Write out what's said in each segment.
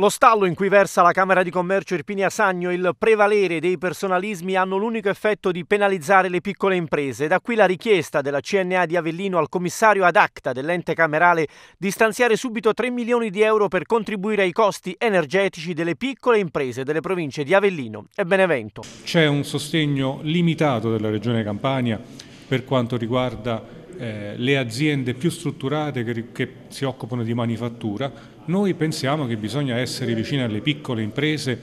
Lo stallo in cui versa la Camera di Commercio Irpinia Sagno, il prevalere dei personalismi hanno l'unico effetto di penalizzare le piccole imprese. Da qui la richiesta della CNA di Avellino al commissario ad acta dell'ente camerale di stanziare subito 3 milioni di euro per contribuire ai costi energetici delle piccole imprese delle province di Avellino e Benevento. C'è un sostegno limitato della Regione Campania per quanto riguarda eh, le aziende più strutturate che, che, si occupano di manifattura, noi pensiamo che bisogna essere vicini alle piccole imprese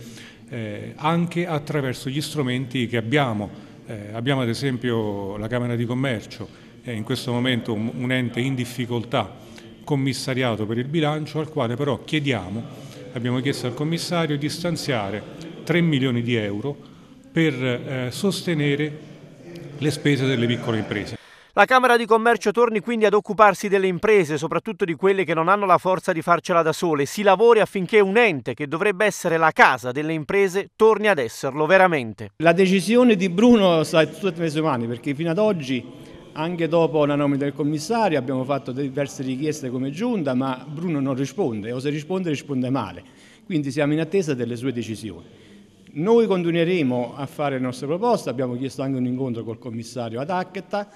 eh, anche attraverso gli strumenti che abbiamo. Eh, abbiamo ad esempio la Camera di Commercio, in questo momento un, un ente in difficoltà, commissariato per il bilancio, al quale però chiediamo, abbiamo chiesto al commissario di stanziare 3 milioni di euro per eh, sostenere le spese delle piccole imprese. La Camera di Commercio torni quindi ad occuparsi delle imprese, soprattutto di quelle che non hanno la forza di farcela da sole. Si lavori affinché un ente che dovrebbe essere la casa delle imprese torni ad esserlo veramente. La decisione di Bruno sta tutte le sue mani perché fino ad oggi anche dopo la nomina del commissario abbiamo fatto diverse richieste come giunta, ma Bruno non risponde, o se risponde risponde male. Quindi siamo in attesa delle sue decisioni. Noi continueremo a fare le nostre proposte, abbiamo chiesto anche un incontro col commissario ad Acchetta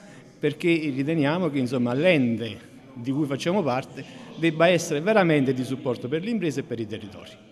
perché riteniamo che insomma, l'ente di cui facciamo parte debba essere veramente di supporto per le imprese e per i territori.